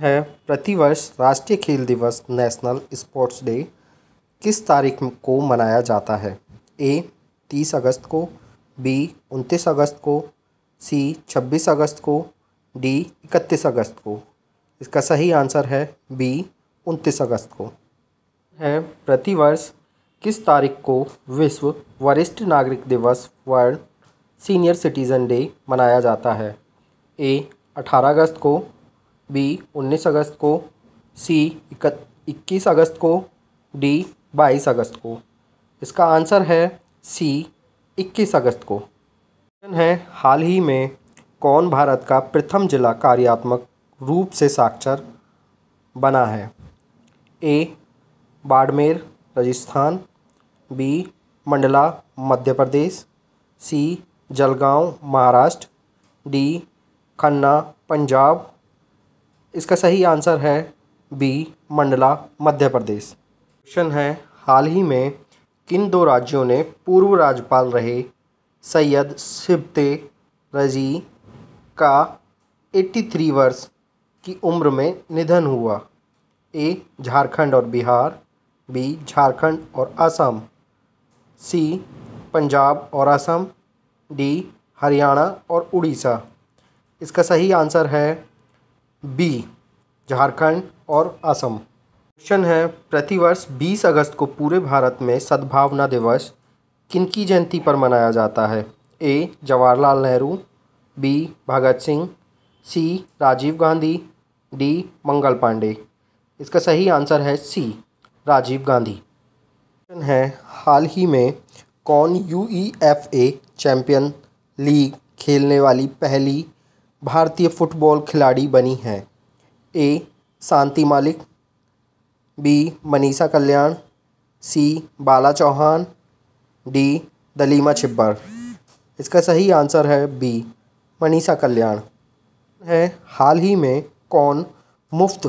है प्रतिवर्ष राष्ट्रीय खेल दिवस नेशनल स्पोर्ट्स डे किस तारीख को मनाया जाता है ए तीस अगस्त को बी उनतीस अगस्त को सी छब्बीस अगस्त को डी इकतीस अगस्त को इसका सही आंसर है बी उनतीस अगस्त को है प्रतिवर्ष किस तारीख को विश्व वरिष्ठ नागरिक दिवस वर्ल्ड सीनियर सिटीज़न डे मनाया जाता है ए अठारह अगस्त को बी उन्नीस अगस्त को सी इक्कीस अगस्त को डी बाईस अगस्त को इसका आंसर है सी इक्कीस अगस्त को क्वेश्चन है हाल ही में कौन भारत का प्रथम जिला कार्यात्मक रूप से साक्षर बना है A Barmer Rajasthan B Mandla Madhya Pradesh C Jalgaon Maharashtra D Khanna Punjab इसका सही आंसर है बी मंडला मध्य प्रदेश क्वेश्चन है हाल ही में किन दो राज्यों ने पूर्व राज्यपाल रहे सैयद सिबते रजी का 83 वर्ष की उम्र में निधन हुआ ए झारखंड और बिहार बी झारखंड और असम सी पंजाब और असम डी हरियाणा और उड़ीसा इसका सही आंसर है बी झारखंड और असम क्वेश्चन है प्रतिवर्ष 20 अगस्त को पूरे भारत में सद्भावना दिवस किनकी जयंती पर मनाया जाता है A Jawaharlal Nehru B Bhagat Singh C Rajiv Gandhi D Mangal Pandey इसका सही आंसर है सी राजीव गांधी क्वेश्चन है हाल ही में कौन U E F A champion league खेलने वाली पहली भारतीय फुटबॉल खिलाड़ी बनी हैं A Shanti Malik B Manisha Kalyan C Bala Chauhan D Dalima Chhibber इसका सही आंसर है बी मनीषा कल्याण है हाल ही में कौन मुफ्त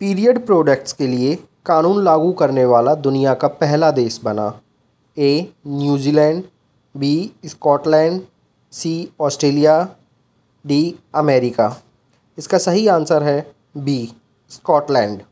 पीरियड प्रोडक्ट्स के लिए कानून लागू करने वाला दुनिया का पहला देश बना A New Zealand B Scotland C Australia D America इसका सही आंसर है बी स्कॉटलैंड